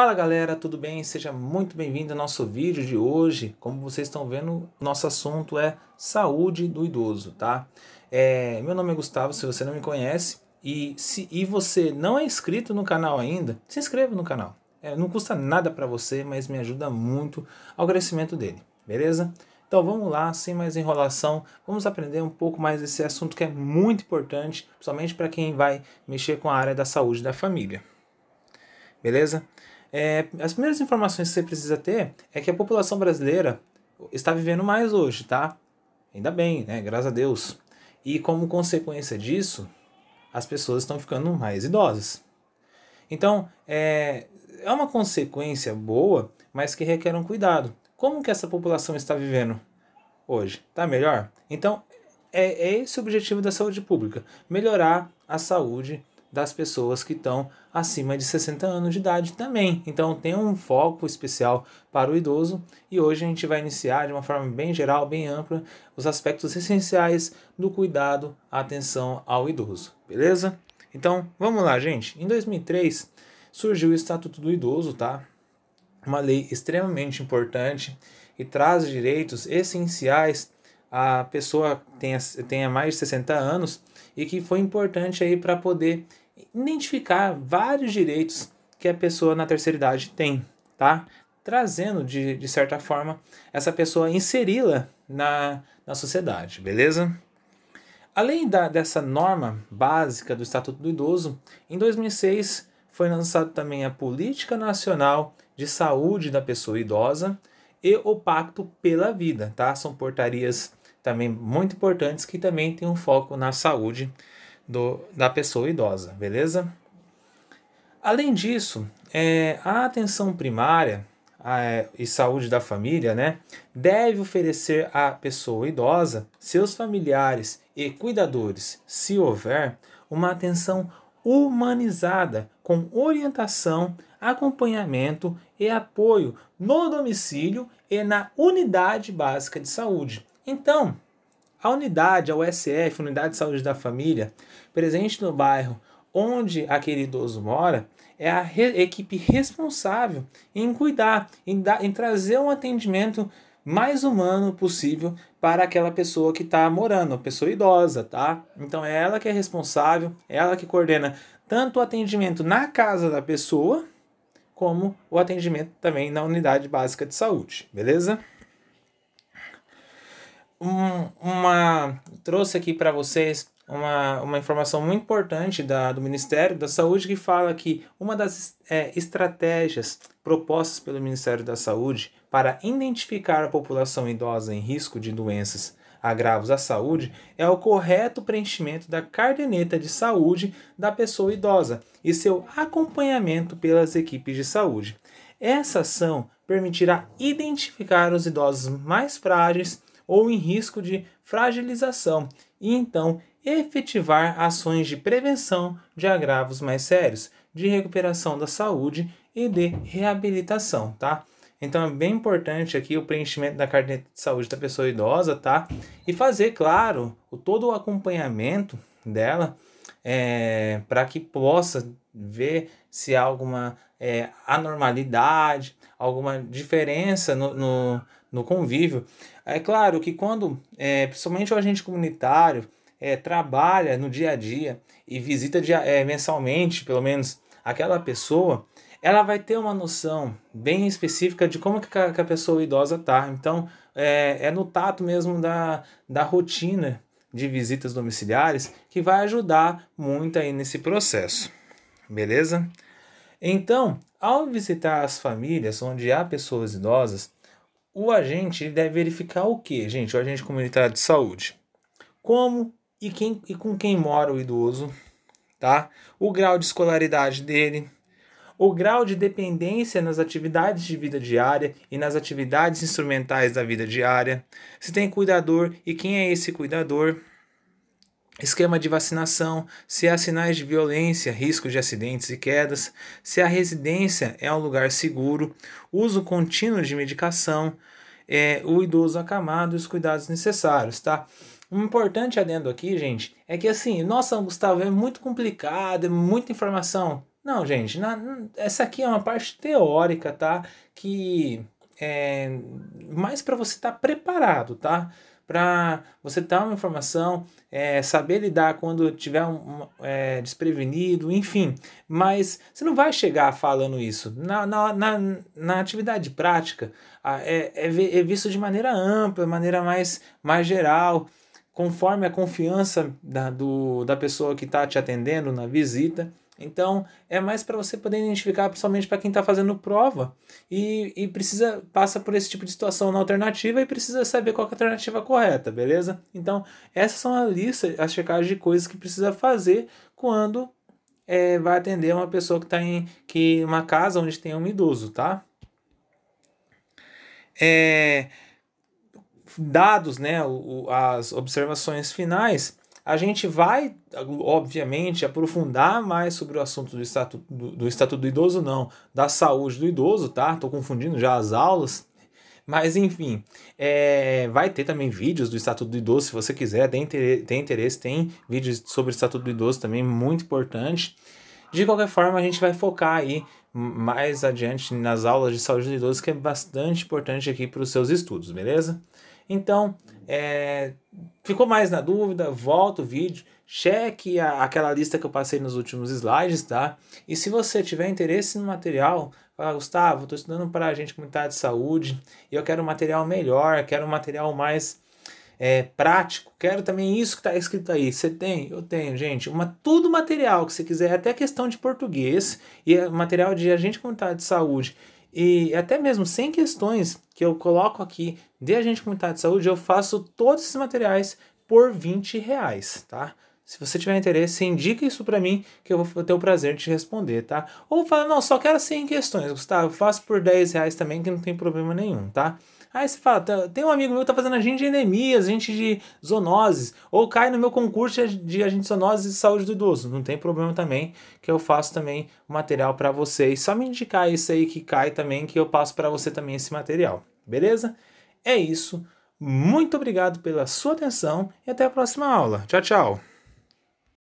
Fala galera, tudo bem? Seja muito bem-vindo ao nosso vídeo de hoje. Como vocês estão vendo, nosso assunto é saúde do idoso, tá? É, meu nome é Gustavo, se você não me conhece e se e você não é inscrito no canal ainda, se inscreva no canal. É, não custa nada para você, mas me ajuda muito ao crescimento dele, beleza? Então vamos lá, sem mais enrolação, vamos aprender um pouco mais desse assunto que é muito importante, principalmente para quem vai mexer com a área da saúde da família. Beleza? É, as primeiras informações que você precisa ter é que a população brasileira está vivendo mais hoje, tá? Ainda bem, né? Graças a Deus. E como consequência disso, as pessoas estão ficando mais idosas. Então, é, é uma consequência boa, mas que requer um cuidado. Como que essa população está vivendo hoje? Tá melhor? Então, é, é esse o objetivo da saúde pública: melhorar a saúde das pessoas que estão acima de 60 anos de idade também. Então tem um foco especial para o idoso e hoje a gente vai iniciar de uma forma bem geral, bem ampla, os aspectos essenciais do cuidado, atenção ao idoso, beleza? Então vamos lá, gente. Em 2003 surgiu o Estatuto do Idoso, tá? Uma lei extremamente importante e traz direitos essenciais a pessoa tenha, tenha mais de 60 anos e que foi importante aí para poder identificar vários direitos que a pessoa na terceira idade tem, tá? Trazendo, de, de certa forma, essa pessoa inseri-la na, na sociedade, beleza? Além da, dessa norma básica do Estatuto do Idoso, em 2006 foi lançada também a Política Nacional de Saúde da Pessoa Idosa, e o Pacto pela Vida, tá? São portarias também muito importantes que também tem um foco na saúde do, da pessoa idosa, beleza? Além disso, é, a atenção primária a, é, e saúde da família, né, deve oferecer à pessoa idosa, seus familiares e cuidadores, se houver, uma atenção humanizada com orientação, acompanhamento e apoio no domicílio e na unidade básica de saúde. Então, a unidade, a USF, Unidade de Saúde da Família, presente no bairro onde aquele idoso mora, é a re equipe responsável em cuidar, em, em trazer um atendimento mais humano possível para aquela pessoa que está morando, pessoa idosa, tá? Então é ela que é responsável, é ela que coordena tanto o atendimento na casa da pessoa, como o atendimento também na unidade básica de saúde, beleza? Um, uma trouxe aqui para vocês uma, uma informação muito importante da, do Ministério da Saúde que fala que uma das é, estratégias propostas pelo Ministério da Saúde para identificar a população idosa em risco de doenças agravos à saúde é o correto preenchimento da cardeneta de saúde da pessoa idosa e seu acompanhamento pelas equipes de saúde. Essa ação permitirá identificar os idosos mais frágeis ou em risco de fragilização e então efetivar ações de prevenção de agravos mais sérios, de recuperação da saúde e de reabilitação, tá? Então é bem importante aqui o preenchimento da carteira de saúde da pessoa idosa, tá? E fazer, claro, o, todo o acompanhamento dela é, para que possa ver se há alguma é, anormalidade, alguma diferença no, no, no, convívio. É claro que quando, é, principalmente o agente comunitário, é, trabalha no dia a dia e visita dia, é, mensalmente, pelo menos, aquela pessoa, ela vai ter uma noção bem específica de como que a, que a pessoa idosa tá. Então, é, é no tato mesmo da, da rotina de visitas domiciliares que vai ajudar muito aí nesse processo, beleza? Então, ao visitar as famílias onde há pessoas idosas, o agente deve verificar o que, gente? O agente comunitário de saúde. Como e, quem, e com quem mora o idoso, tá? O grau de escolaridade dele, o grau de dependência nas atividades de vida diária e nas atividades instrumentais da vida diária, se tem cuidador e quem é esse cuidador, esquema de vacinação, se há sinais de violência, risco de acidentes e quedas, se a residência é um lugar seguro, uso contínuo de medicação, é, o idoso acamado e os cuidados necessários, tá? Um importante adendo aqui, gente, é que assim, nossa, Gustavo, é muito complicado, é muita informação. Não, gente, na, essa aqui é uma parte teórica, tá? Que é mais para você estar tá preparado, tá? Para você ter tá uma informação, é, saber lidar quando tiver um, um é, desprevenido, enfim. Mas você não vai chegar falando isso. Na, na, na, na atividade prática, é, é, é visto de maneira ampla, maneira mais, mais geral conforme a confiança da, do, da pessoa que está te atendendo na visita. Então, é mais para você poder identificar, principalmente para quem está fazendo prova e, e precisa passa por esse tipo de situação na alternativa e precisa saber qual é a alternativa correta, beleza? Então, essas são a lista, as checagens de coisas que precisa fazer quando é, vai atender uma pessoa que está em que uma casa onde tem um idoso, tá? É, dados, né, o, as observações finais a gente vai, obviamente, aprofundar mais sobre o assunto do Estatuto do, do, estatuto do Idoso, não, da saúde do idoso, tá? Estou confundindo já as aulas. Mas enfim, é, vai ter também vídeos do Estatuto do Idoso, se você quiser, tem, tem interesse, tem vídeos sobre o Estatuto do Idoso também, muito importante. De qualquer forma, a gente vai focar aí mais adiante nas aulas de saúde do idoso, que é bastante importante aqui para os seus estudos, beleza? Então, é, ficou mais na dúvida? Volta o vídeo, cheque a, aquela lista que eu passei nos últimos slides, tá? E se você tiver interesse no material, fala, Gustavo, estou estudando para a gente comunitária de saúde e eu quero um material melhor, quero um material mais é, prático, quero também isso que está escrito aí. Você tem? Eu tenho, gente. Uma, tudo material que você quiser, até questão de português e é material de agente comunitário de saúde e até mesmo sem questões que eu coloco aqui de agente comunitário de saúde, eu faço todos esses materiais por 20 reais, tá? Se você tiver interesse, indica isso para mim que eu vou ter o prazer de te responder, tá? Ou fala, não, só quero 100 questões, Gustavo, faço por 10 reais também que não tem problema nenhum, tá? Aí você fala, tá, tem um amigo meu que tá fazendo agente de anemias, agente de zoonoses, ou cai no meu concurso de agente de zoonoses e saúde do idoso. Não tem problema também, que eu faço também o material para vocês. Só me indicar isso aí que cai também, que eu passo para você também esse material. Beleza? É isso. Muito obrigado pela sua atenção e até a próxima aula. Tchau, tchau!